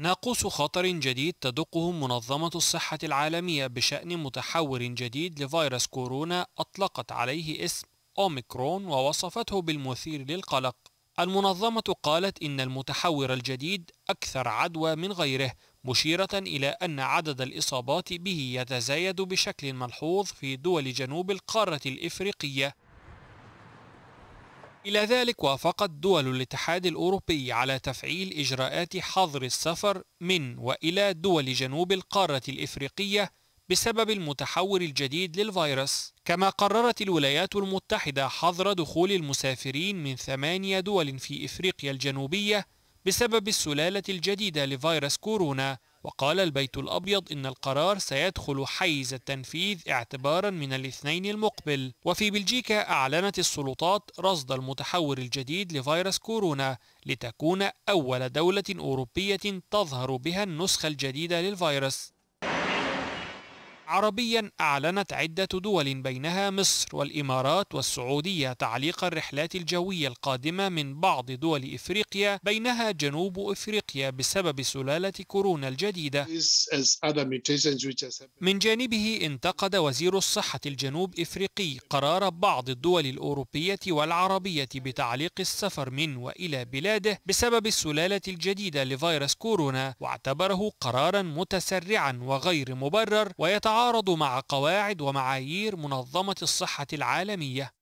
ناقوس خطر جديد تدقه منظمة الصحة العالمية بشأن متحور جديد لفيروس كورونا أطلقت عليه اسم أوميكرون ووصفته بالمثير للقلق المنظمة قالت إن المتحور الجديد أكثر عدوى من غيره مشيرة إلى أن عدد الإصابات به يتزايد بشكل ملحوظ في دول جنوب القارة الإفريقية إلى ذلك وافقت دول الاتحاد الأوروبي على تفعيل إجراءات حظر السفر من وإلى دول جنوب القارة الإفريقية بسبب المتحور الجديد للفيروس كما قررت الولايات المتحدة حظر دخول المسافرين من ثمانية دول في إفريقيا الجنوبية بسبب السلالة الجديدة لفيروس كورونا وقال البيت الأبيض إن القرار سيدخل حيز التنفيذ اعتبارا من الاثنين المقبل وفي بلجيكا أعلنت السلطات رصد المتحور الجديد لفيروس كورونا لتكون أول دولة أوروبية تظهر بها النسخة الجديدة للفيروس عربيا أعلنت عدة دول بينها مصر والإمارات والسعودية تعليق الرحلات الجوية القادمة من بعض دول إفريقيا بينها جنوب إفريقيا بسبب سلالة كورونا الجديدة من جانبه انتقد وزير الصحة الجنوب إفريقي قرار بعض الدول الأوروبية والعربية بتعليق السفر من وإلى بلاده بسبب السلالة الجديدة لفيروس كورونا واعتبره قرارا متسرعا وغير مبرر ويتعلق يتعارض مع قواعد ومعايير منظمة الصحة العالمية